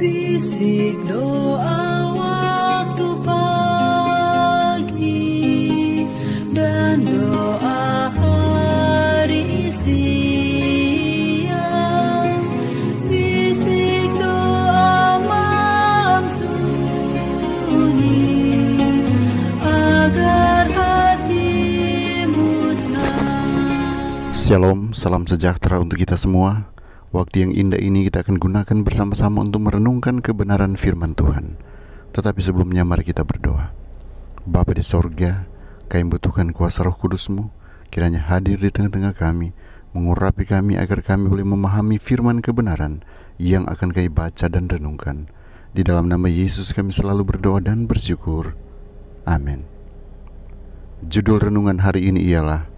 Bisik doa waktu pagi dan doa hari siang. Bisik doa malam sunyi agar hatimu senang. Shalom, salam sejahtera untuk kita semua. Waktu yang indah ini kita akan gunakan bersama-sama untuk merenungkan kebenaran firman Tuhan. Tetapi sebelumnya mari kita berdoa. Bapa di sorga, kami butuhkan kuasa roh kudusmu, kiranya hadir di tengah-tengah kami, mengurapi kami agar kami boleh memahami firman kebenaran yang akan kami baca dan renungkan. Di dalam nama Yesus kami selalu berdoa dan bersyukur. Amin. Judul renungan hari ini ialah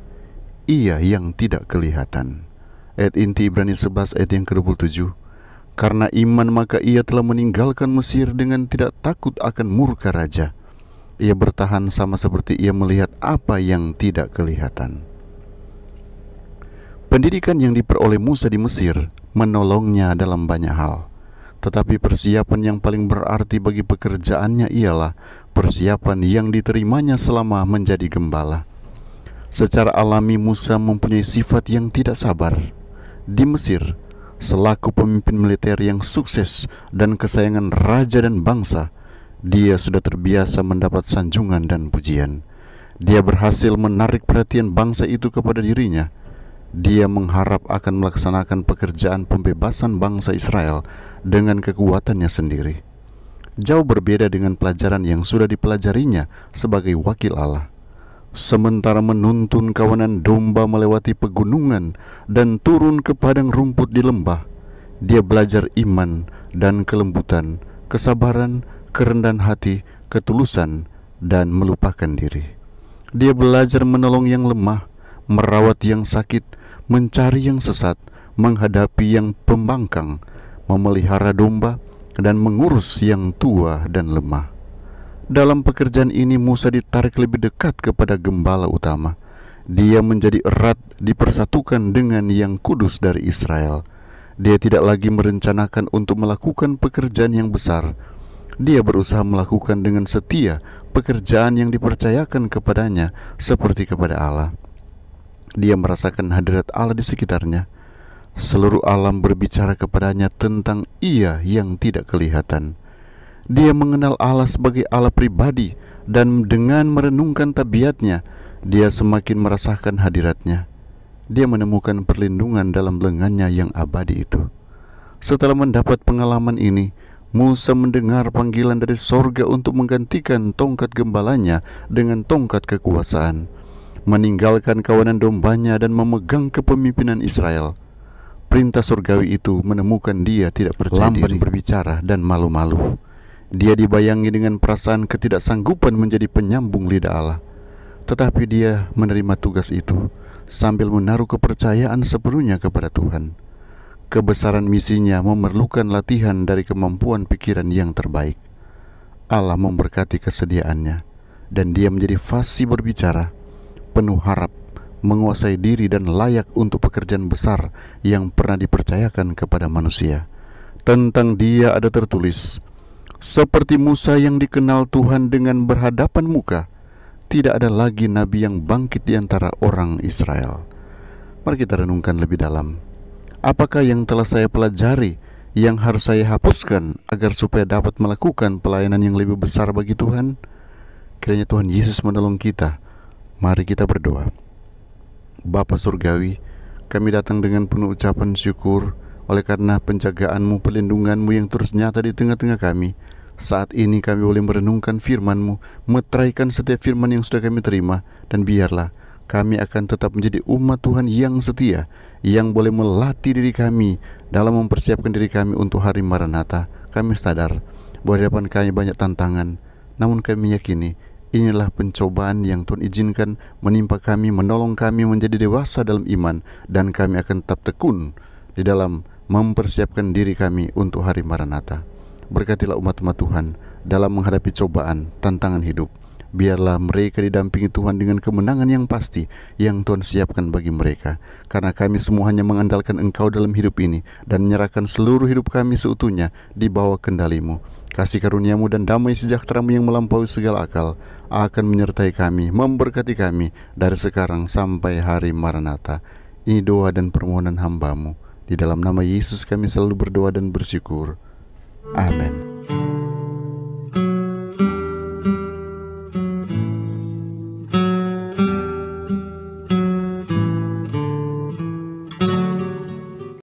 Ia yang tidak kelihatan ayat inti Ibrani 11 ayat yang ke-27. Karena iman maka ia telah meninggalkan Mesir dengan tidak takut akan murka raja. Ia bertahan sama seperti ia melihat apa yang tidak kelihatan. Pendidikan yang diperoleh Musa di Mesir menolongnya dalam banyak hal. Tetapi persiapan yang paling berarti bagi pekerjaannya ialah persiapan yang diterimanya selama menjadi gembala. Secara alami Musa mempunyai sifat yang tidak sabar di Mesir selaku pemimpin militer yang sukses dan kesayangan raja dan bangsa, dia sudah terbiasa mendapat sanjungan dan pujian. Dia berhasil menarik perhatian bangsa itu kepada dirinya. Dia mengharap akan melaksanakan pekerjaan pembebasan bangsa Israel dengan kekuatannya sendiri. Jauh berbeda dengan pelajaran yang sudah dipelajarinya sebagai wakil Allah sementara menuntun kawanan domba melewati pegunungan dan turun ke padang rumput di lembah, dia belajar iman dan kelembutan, kesabaran, kerendahan hati, ketulusan, dan melupakan diri. Dia belajar menolong yang lemah, merawat yang sakit, mencari yang sesat, menghadapi yang pembangkang, memelihara domba, dan mengurus yang tua dan lemah. Dalam pekerjaan ini Musa ditarik lebih dekat kepada gembala utama. Dia menjadi erat dipersatukan dengan yang kudus dari Israel. Dia tidak lagi merencanakan untuk melakukan pekerjaan yang besar. Dia berusaha melakukan dengan setia pekerjaan yang dipercayakan kepadanya seperti kepada Allah. Dia merasakan hadirat Allah di sekitarnya seluruh alam berbicara kepadanya tentang Ia yang tidak kelihatan. Dia mengenal Allah sebagai Allah pribadi dan dengan merenungkan tabiatnya, dia semakin merasakan hadiratnya. Dia menemukan perlindungan dalam lengannya yang abadi itu. Setelah mendapat pengalaman ini, Musa mendengar panggilan dari sorga untuk menggantikan tongkat gembalanya dengan tongkat kekuasaan, meninggalkan kawanan dombanya dan memegang kepemimpinan Israel. Perintah surgawi itu menemukan dia tidak percaya lamban berbicara dan malu-malu. Dia dibayangi dengan perasaan ketidaksanggupan menjadi penyambung lidah Allah. Tetapi dia menerima tugas itu sambil menaruh kepercayaan sepenuhnya kepada Tuhan. Kebesaran misinya memerlukan latihan dari kemampuan pikiran yang terbaik. Allah memberkati kesediaannya dan dia menjadi fasih berbicara, penuh harap, menguasai diri dan layak untuk pekerjaan besar yang pernah dipercayakan kepada manusia. Tentang dia ada tertulis, seperti Musa yang dikenal Tuhan dengan berhadapan muka, tidak ada lagi nabi yang bangkit di antara orang Israel. Mari kita renungkan lebih dalam. Apakah yang telah saya pelajari yang harus saya hapuskan agar supaya dapat melakukan pelayanan yang lebih besar bagi Tuhan? Kiranya Tuhan Yesus menolong kita. Mari kita berdoa. Bapa Surgawi, kami datang dengan penuh ucapan syukur oleh karena penjagaanmu, perlindunganmu yang terus nyata di tengah-tengah kami. Saat ini kami boleh merenungkan firman-Mu, meteraikan setiap firman yang sudah kami terima, dan biarlah kami akan tetap menjadi umat Tuhan yang setia, yang boleh melatih diri kami dalam mempersiapkan diri kami untuk hari Maranatha. Kami sadar bahwa di depan kami banyak tantangan, namun kami yakini Inilah pencobaan yang Tuhan izinkan menimpa kami, menolong kami menjadi dewasa dalam iman, dan kami akan tetap tekun di dalam mempersiapkan diri kami untuk hari Maranatha. Berkatilah umat-umat Tuhan dalam menghadapi cobaan, tantangan hidup. Biarlah mereka didampingi Tuhan dengan kemenangan yang pasti yang Tuhan siapkan bagi mereka. Karena kami semua hanya mengandalkan Engkau dalam hidup ini dan menyerahkan seluruh hidup kami seutuhnya di bawah kendalimu. Kasih karuniamu dan damai sejahteramu yang melampaui segala akal akan menyertai kami, memberkati kami dari sekarang sampai hari Maranatha. Ini doa dan permohonan hambamu. Di dalam nama Yesus kami selalu berdoa dan bersyukur. Amén.